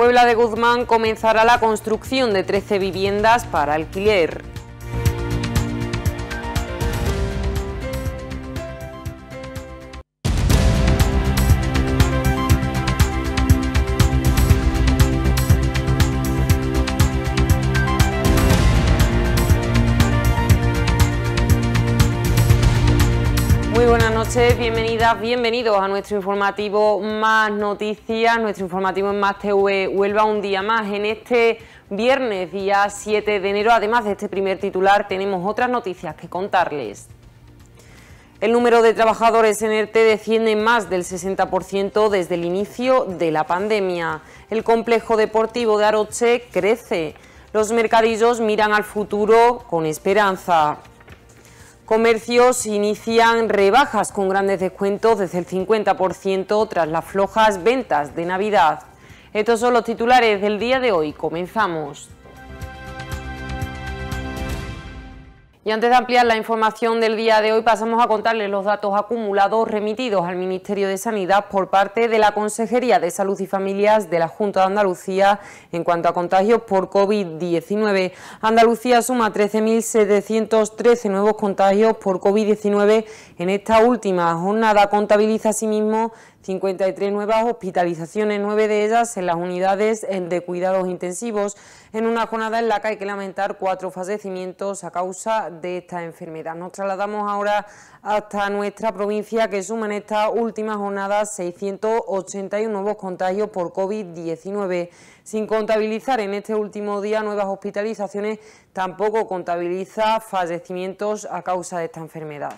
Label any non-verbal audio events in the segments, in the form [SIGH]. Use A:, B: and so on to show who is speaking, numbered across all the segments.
A: Puebla de Guzmán comenzará la construcción de 13 viviendas para alquiler. noches, bienvenidas, bienvenidos a nuestro informativo Más Noticias, nuestro informativo en Más TV Huelva un día más. En este viernes, día 7 de enero, además de este primer titular, tenemos otras noticias que contarles. El número de trabajadores en ERTE desciende más del 60% desde el inicio de la pandemia. El complejo deportivo de Aroche crece. Los mercadillos miran al futuro con esperanza. Comercios inician rebajas con grandes descuentos desde el 50% tras las flojas ventas de Navidad. Estos son los titulares del día de hoy. Comenzamos. Y antes de ampliar la información del día de hoy, pasamos a contarles los datos acumulados remitidos al Ministerio de Sanidad por parte de la Consejería de Salud y Familias de la Junta de Andalucía en cuanto a contagios por COVID-19. Andalucía suma 13.713 nuevos contagios por COVID-19 en esta última jornada. Contabiliza asimismo 53 nuevas hospitalizaciones, nueve de ellas en las unidades de cuidados intensivos, en una jornada en la que hay que lamentar cuatro fallecimientos a causa de esta enfermedad. Nos trasladamos ahora hasta nuestra provincia que suma en esta última jornada 681 nuevos contagios por COVID-19, sin contabilizar en este último día nuevas hospitalizaciones, tampoco contabiliza fallecimientos a causa de esta enfermedad.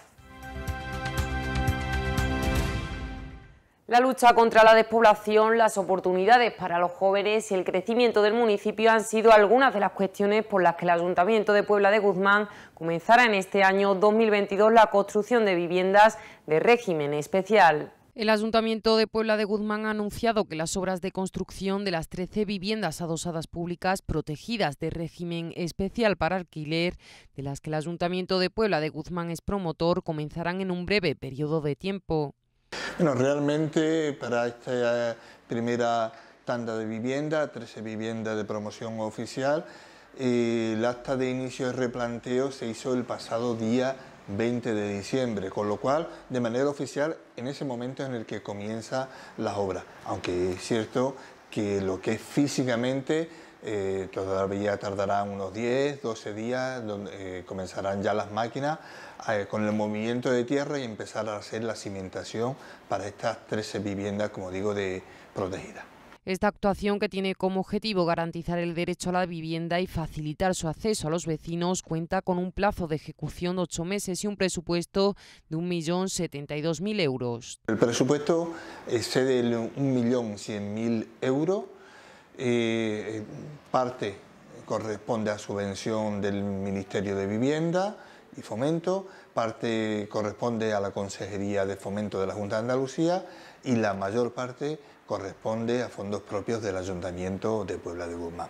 A: La lucha contra la despoblación, las oportunidades para los jóvenes y el crecimiento del municipio han sido algunas de las cuestiones por las que el Ayuntamiento de Puebla de Guzmán comenzará en este año 2022 la construcción de viviendas de régimen especial. El Ayuntamiento de Puebla de Guzmán ha anunciado que las obras de construcción de las 13 viviendas adosadas públicas protegidas de régimen especial para alquiler, de las que el Ayuntamiento de Puebla de Guzmán es promotor, comenzarán en un breve periodo de tiempo.
B: Bueno, realmente para esta eh, primera tanda de vivienda, 13 viviendas de promoción oficial, el acta de inicio de replanteo se hizo el pasado día 20 de diciembre, con lo cual de manera oficial en ese momento en el que comienza las obras, aunque es cierto que lo que es físicamente eh, todavía tardarán unos 10, 12 días, donde eh, comenzarán ya las máquinas eh, con el movimiento de tierra y empezar a hacer la cimentación para estas 13 viviendas, como digo, de protegida".
A: Esta actuación, que tiene como objetivo garantizar el derecho a la vivienda y facilitar su acceso a los vecinos, cuenta con un plazo de ejecución de ocho meses y un presupuesto de 1.072.000 euros.
B: El presupuesto excede de 1.100.000 euros eh, parte corresponde a subvención del Ministerio de Vivienda y Fomento, parte corresponde a la Consejería de Fomento de la Junta de Andalucía y la mayor parte corresponde a fondos propios del Ayuntamiento de Puebla de Guzmán.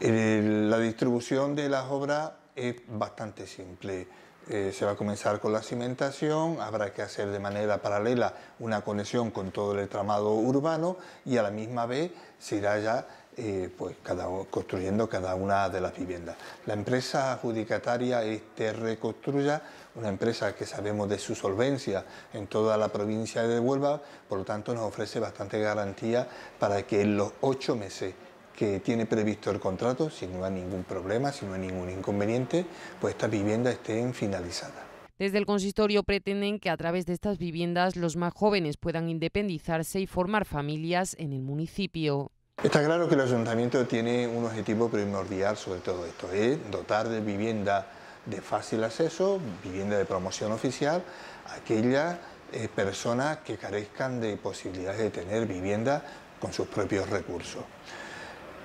B: la distribución de las obras es bastante simple. Eh, se va a comenzar con la cimentación, habrá que hacer de manera paralela una conexión con todo el tramado urbano y a la misma vez se irá ya eh, pues cada, construyendo cada una de las viviendas. La empresa adjudicataria es reconstruya, una empresa que sabemos de su solvencia en toda la provincia de Huelva, por lo tanto nos ofrece bastante garantía para que en los ocho meses que tiene previsto el contrato, si no hay ningún problema, si no hay ningún inconveniente, pues estas viviendas estén finalizadas.
A: Desde el consistorio pretenden que a través de estas viviendas los más jóvenes puedan independizarse y formar familias en el municipio.
B: Está claro que el ayuntamiento tiene un objetivo primordial sobre todo esto, es ¿eh? dotar de vivienda de fácil acceso, vivienda de promoción oficial, aquellas eh, personas que carezcan de posibilidades de tener vivienda con sus propios recursos.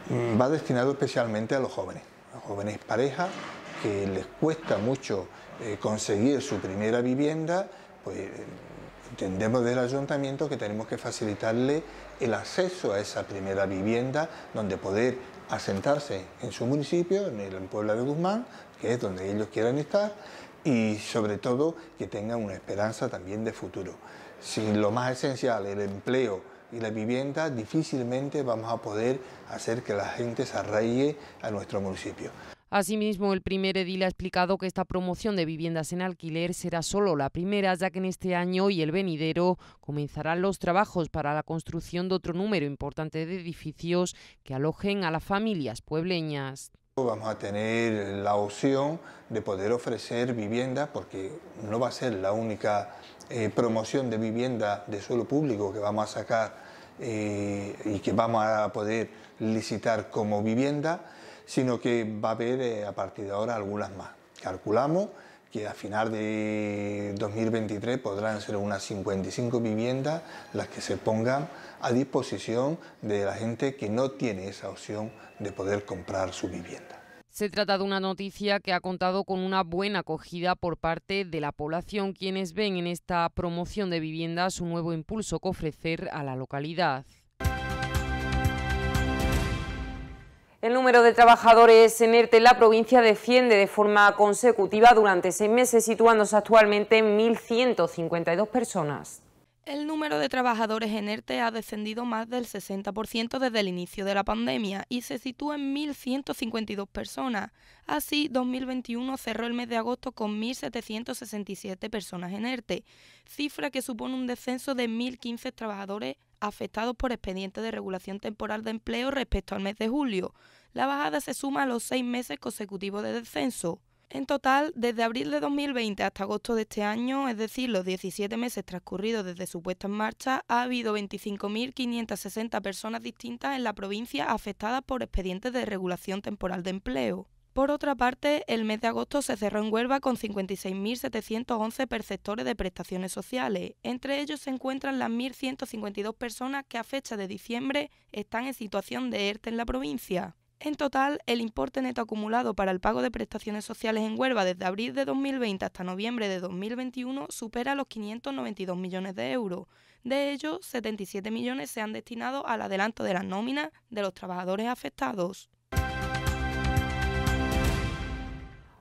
B: Mm, va destinado especialmente a los jóvenes, a jóvenes parejas que les cuesta mucho eh, conseguir su primera vivienda, pues entendemos del ayuntamiento que tenemos que facilitarle el acceso a esa primera vivienda donde poder asentarse en su municipio, en el pueblo de Guzmán, que es donde ellos quieran estar, y sobre todo que tengan una esperanza también de futuro. Sin lo más esencial, el empleo y la vivienda, difícilmente vamos a poder hacer que la gente se arraigue a nuestro municipio.
A: Asimismo, el primer edil ha explicado que esta promoción de viviendas en alquiler será solo la primera, ya que en este año y el venidero comenzarán los trabajos para la construcción de otro número importante de edificios que alojen a las familias puebleñas.
B: Vamos a tener la opción de poder ofrecer vivienda, porque no va a ser la única eh, promoción de vivienda de suelo público que vamos a sacar eh, y que vamos a poder licitar como vivienda sino que va a haber eh, a partir de ahora algunas más. Calculamos que a final de 2023 podrán ser unas 55 viviendas las que se pongan a disposición de la gente que no tiene esa opción de poder comprar su vivienda.
A: Se trata de una noticia que ha contado con una buena acogida por parte de la población, quienes ven en esta promoción de viviendas un nuevo impulso que ofrecer a la localidad. El número de trabajadores en ERTE en la provincia desciende de forma consecutiva durante seis meses, situándose actualmente en 1.152 personas.
C: El número de trabajadores en ERTE ha descendido más del 60% desde el inicio de la pandemia y se sitúa en 1.152 personas. Así, 2021 cerró el mes de agosto con 1.767 personas en ERTE, cifra que supone un descenso de 1.015 trabajadores afectados por expedientes de regulación temporal de empleo respecto al mes de julio. La bajada se suma a los seis meses consecutivos de descenso. En total, desde abril de 2020 hasta agosto de este año, es decir, los 17 meses transcurridos desde su puesta en marcha, ha habido 25.560 personas distintas en la provincia afectadas por expedientes de regulación temporal de empleo. Por otra parte, el mes de agosto se cerró en Huelva con 56.711 perceptores de prestaciones sociales. Entre ellos se encuentran las 1.152 personas que a fecha de diciembre están en situación de ERTE en la provincia. En total, el importe neto acumulado para el pago de prestaciones sociales en Huelva desde abril de 2020 hasta noviembre de 2021 supera los 592 millones de euros. De ellos, 77 millones se han destinado al adelanto de las nóminas de los trabajadores afectados.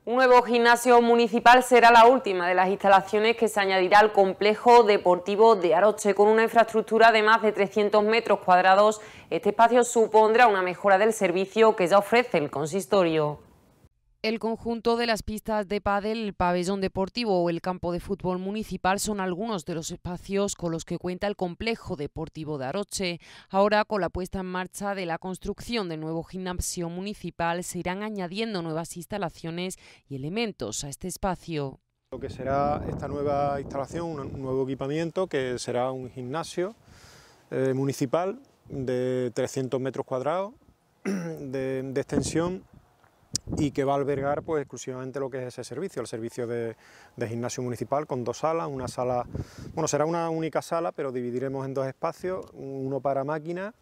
A: Un nuevo gimnasio municipal será la última de las instalaciones que se añadirá al complejo deportivo de Aroche. Con una infraestructura de más de 300 metros cuadrados, este espacio supondrá una mejora del servicio que ya ofrece el consistorio. El conjunto de las pistas de pádel, el pabellón deportivo o el campo de fútbol municipal son algunos de los espacios con los que cuenta el complejo deportivo de Aroche. Ahora, con la puesta en marcha de la construcción del nuevo gimnasio municipal, se irán añadiendo nuevas instalaciones y elementos a este espacio.
D: Lo que será esta nueva instalación, un nuevo equipamiento que será un gimnasio eh, municipal de 300 metros cuadrados [CLEARS THROAT] de extensión y que va a albergar pues exclusivamente lo que es ese servicio, el servicio de, de gimnasio municipal con dos salas, una sala, bueno será una única sala pero dividiremos en dos espacios, uno para máquinas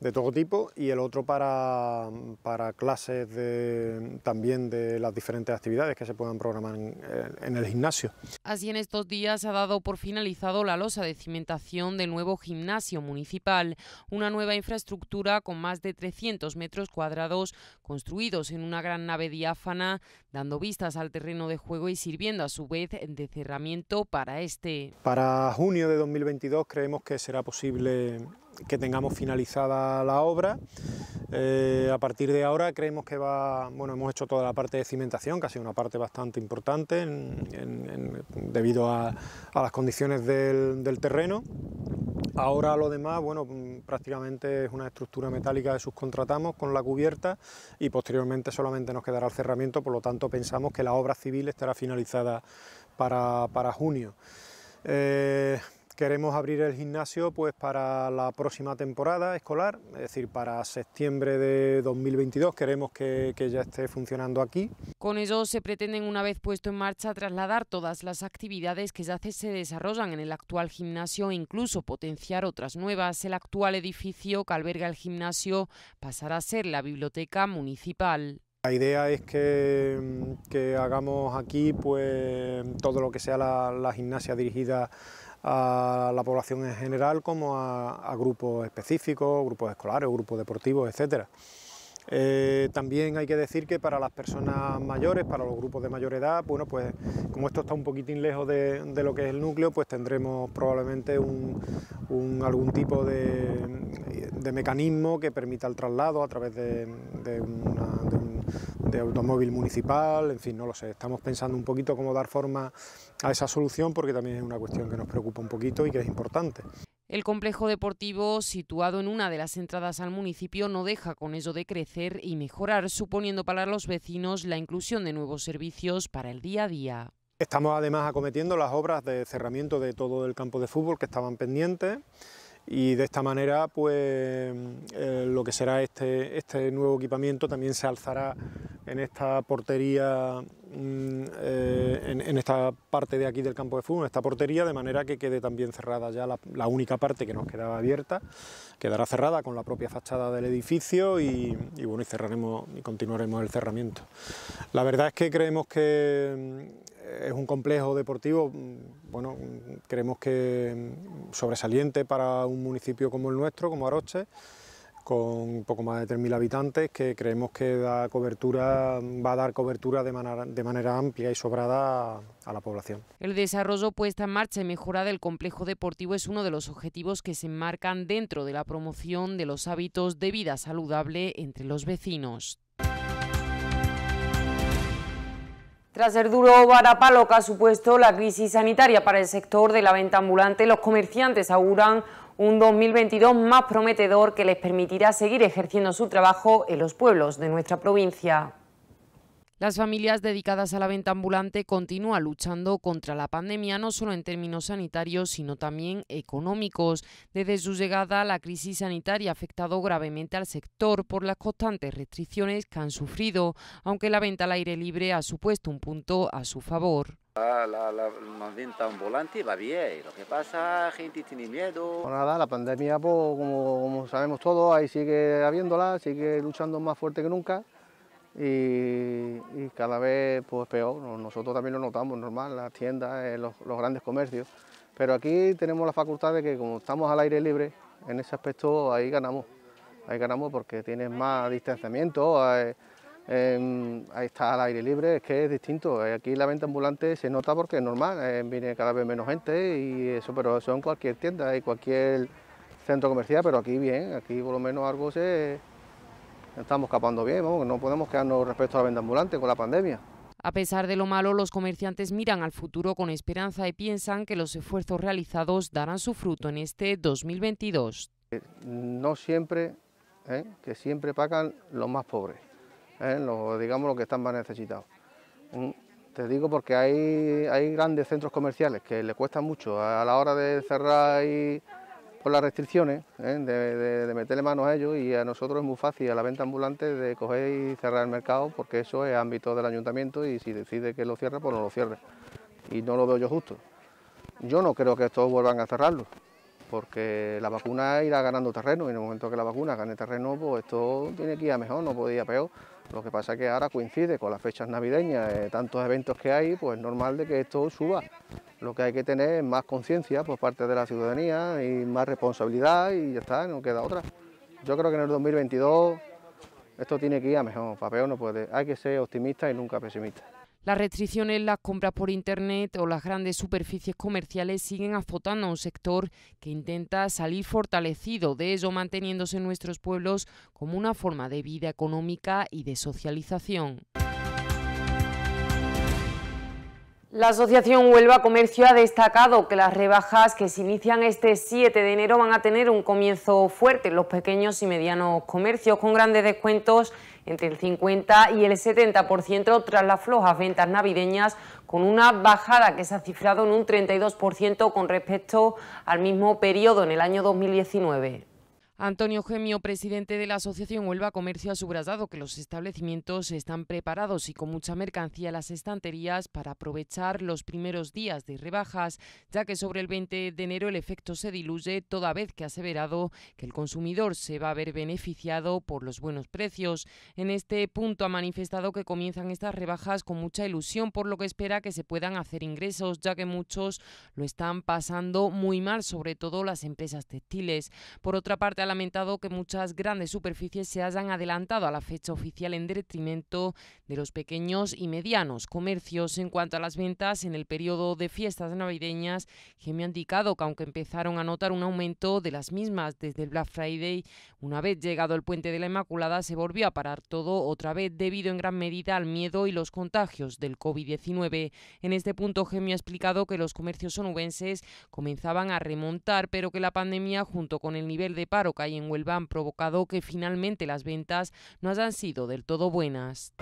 D: de todo tipo y el otro para, para clases de, también de las diferentes actividades que se puedan programar en, eh, el gimnasio.
A: Así en estos días ha dado por finalizado la losa de cimentación del nuevo gimnasio municipal, una nueva infraestructura con más de 300 metros cuadrados construidos en una gran nave diáfana, dando vistas al terreno de juego y sirviendo a su vez de cerramiento para este.
D: Para junio de 2022 creemos que será posible que tengamos finalizada la obra. Eh, a partir de ahora creemos que va, bueno, hemos hecho toda la parte de cimentación, que ha sido una parte bastante importante debido a, las condiciones del, terreno. Ahora lo demás, bueno, mm, prácticamente es una estructura metálica que subcontratamos con la cubierta y posteriormente solamente nos quedará el cerramiento, por lo tanto pensamos que la obra civil estará finalizada para, junio. Eh, Queremos abrir el gimnasio pues para la próxima temporada escolar, es decir, para septiembre de 2022 queremos que, ya esté funcionando aquí.
A: Con ello se pretenden una vez puesto en marcha trasladar todas las actividades que ya se desarrollan en el actual gimnasio e incluso potenciar otras nuevas. El actual edificio que alberga el gimnasio pasará a ser la biblioteca municipal.
D: La idea es que, hagamos aquí pues todo lo que sea la, la gimnasia dirigida a la población en general como a, grupos específicos, grupos escolares, grupos deportivos, etcétera. Eh, también hay que decir que para las personas mayores, para los grupos de mayor edad, bueno, pues como esto está un poquitín lejos de, lo que es el núcleo, pues tendremos probablemente un, algún tipo de, mecanismo que permita el traslado a través de, un de automóvil municipal, en fin, no lo sé. Estamos pensando un poquito cómo dar forma a esa solución porque también es una cuestión que nos preocupa un poquito y que es importante.
A: El complejo deportivo, situado en una de las entradas al municipio, no deja con ello de crecer y mejorar, suponiendo para los vecinos la inclusión de nuevos servicios para el día a día.
D: Estamos además acometiendo las obras de cerramiento de todo el campo de fútbol que estaban pendientes y de esta manera pues eh, lo que será este, este nuevo equipamiento también se alzará en esta portería, mm, eh, en, esta parte de aquí del campo de fútbol, esta portería, de manera que quede también cerrada ya la, única parte que nos quedaba abierta, quedará cerrada con la propia fachada del edificio y, bueno, y cerraremos y continuaremos el cerramiento. La verdad es que creemos que mm, es un complejo deportivo, mm, bueno, creemos que sobresaliente para un municipio como el nuestro, como Aroche, con poco más de 3.000 habitantes, que creemos que cobertura, va a dar cobertura de manera, amplia y sobrada a, la población.
A: El desarrollo puesta en marcha y mejora del complejo deportivo es uno de los objetivos que se enmarcan dentro de la promoción de los hábitos de vida saludable entre los vecinos. Tras el duro barapalo que ha supuesto la crisis sanitaria para el sector de la venta ambulante, los comerciantes auguran un 2022 más prometedor que les permitirá seguir ejerciendo su trabajo en los pueblos de nuestra provincia. Las familias dedicadas a la venta ambulante continúan luchando contra la pandemia, no solo en términos sanitarios, sino también económicos. Desde su llegada, la crisis sanitaria ha afectado gravemente al sector por las constantes restricciones que han sufrido, aunque la venta al aire libre ha supuesto un punto a su favor.
B: La, venta ambulante va
D: bien, lo que pasa, gente tiene miedo.
A: nada, la pandemia, pues, como, sabemos todos,
E: ahí sigue habiéndola, sigue luchando más fuerte que nunca y, cada vez pues peor. Nosotros también lo notamos, normal, las tiendas, eh, los, grandes comercios. Pero aquí tenemos la facultad de que como estamos al aire libre, en ese aspecto ahí ganamos. Ahí ganamos porque tienes más distanciamiento, eh, em, ahí está al aire libre, es que es distinto. Eh, aquí la venta ambulante se nota porque es normal, viene cada vez menos gente y eso, pero eso en cualquier tienda y cualquier centro comercial, pero aquí bien, aquí por lo menos algo se estamos capando bien, no podemos quedarnos respecto a la venta ambulante con la
A: pandemia. A pesar de lo malo, los comerciantes miran al futuro con esperanza y piensan que los esfuerzos realizados darán su fruto en este 2022.
E: Eh, no siempre, eh, que siempre pagan los más pobres, eh, digamos los que están más necesitados. Mm, te digo porque hay, hay grandes centros comerciales que les cuesta mucho a la hora de cerrar y por las restricciones, ¿eh? de, meterle manos a ellos y a nosotros es muy fácil a la venta ambulante de coger y cerrar el mercado porque eso es ámbito del ayuntamiento y si decide que lo cierre, pues no lo cierre. Y no lo veo yo justo. Yo no creo que estos vuelvan a cerrarlo, porque la vacuna irá ganando terreno y en el momento que la vacuna gane terreno, pues esto tiene que ir a mejor, no podía peor. Lo que pasa es que ahora coincide con las fechas navideñas, eh, tantos eventos que hay, pues es normal de que esto suba. Lo que hay que tener es más conciencia por parte de la ciudadanía y más responsabilidad y ya está, no queda otra. Yo creo que en el 2022 esto tiene que ir a mejor, papeo no puede. Hay que ser optimista y nunca pesimista.
A: Las restricciones, las compras por Internet o las grandes superficies comerciales siguen azotando a un sector que intenta salir fortalecido de ello, manteniéndose en nuestros pueblos como una forma de vida económica y de socialización. La Asociación Huelva Comercio ha destacado que las rebajas que se inician este 7 de enero van a tener un comienzo fuerte en los pequeños y medianos comercios, con grandes descuentos entre el 50 y el 70% tras las flojas ventas navideñas, con una bajada que se ha cifrado en un 32% con respecto al mismo periodo en el año 2019. Antonio Gemio, presidente de la Asociación Huelva Comercio, ha subrayado que los establecimientos están preparados y con mucha mercancía las estanterías para aprovechar los primeros días de rebajas, ya que sobre el 20 de enero el efecto se diluye, toda vez que ha aseverado que el consumidor se va a ver beneficiado por los buenos precios. En este punto ha manifestado que comienzan estas rebajas con mucha ilusión, por lo que espera que se puedan hacer ingresos, ya que muchos lo están pasando muy mal, sobre todo las empresas textiles. Por otra parte, lamentado que muchas grandes superficies se hayan adelantado a la fecha oficial en detrimento de los pequeños y medianos comercios. En cuanto a las ventas en el periodo de fiestas navideñas, Gemio ha indicado que aunque empezaron a notar un aumento de las mismas desde el Black Friday, una vez llegado el puente de la Inmaculada se volvió a parar todo otra vez debido en gran medida al miedo y los contagios del COVID-19. En este punto, Gemio ha explicado que los comercios sonubenses comenzaban a remontar, pero que la pandemia, junto con el nivel de paro que hay en Huelva han provocado que finalmente las ventas no hayan sido del todo buenas.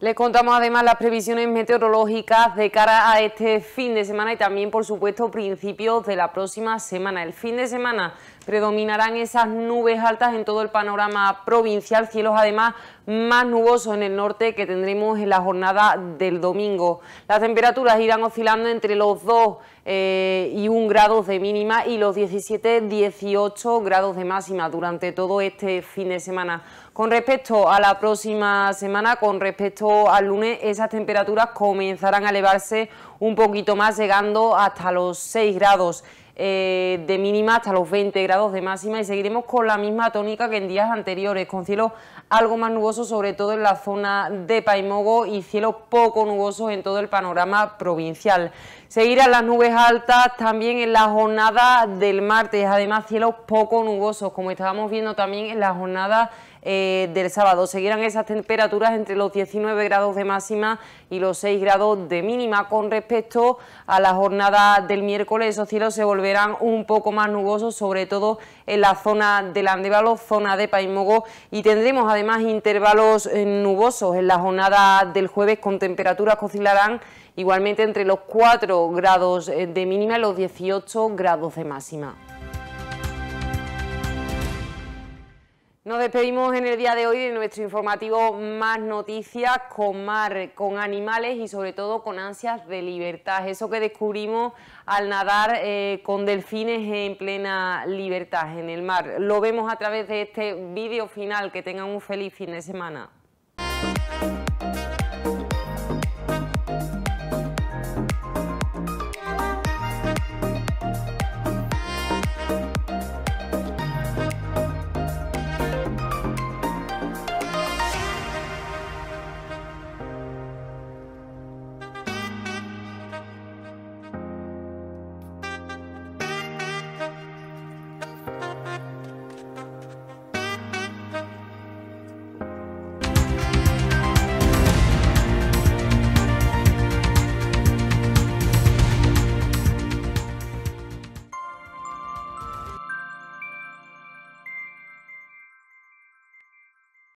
A: Les contamos además las previsiones meteorológicas de cara a este fin de semana y también, por supuesto, principios de la próxima semana. El fin de semana Predominarán esas nubes altas en todo el panorama provincial, cielos además más nubosos en el norte que tendremos en la jornada del domingo. Las temperaturas irán oscilando entre los 2 eh, y 1 grados de mínima y los 17-18 grados de máxima durante todo este fin de semana. Con respecto a la próxima semana, con respecto al lunes, esas temperaturas comenzarán a elevarse un poquito más, llegando hasta los 6 grados. Eh, de mínima hasta los 20 grados de máxima y seguiremos con la misma tónica que en días anteriores, con cielos algo más nubosos sobre todo en la zona de Paimogo y cielos poco nubosos en todo el panorama provincial. Seguirán las nubes altas también en la jornada del martes, además cielos poco nubosos como estábamos viendo también en la jornada eh, del sábado. Seguirán esas temperaturas entre los 19 grados de máxima y los 6 grados de mínima. Con respecto a la jornada del miércoles, esos cielos se volverán un poco más nubosos, sobre todo en la zona del Andévalo, zona de Paimogo, y tendremos además intervalos eh, nubosos en la jornada del jueves con temperaturas que oscilarán igualmente entre los 4 grados eh, de mínima y los 18 grados de máxima. Nos despedimos en el día de hoy de nuestro informativo Más Noticias con mar, con animales y sobre todo con ansias de libertad. Eso que descubrimos al nadar eh, con delfines en plena libertad en el mar. Lo vemos a través de este vídeo final. Que tengan un feliz fin de semana.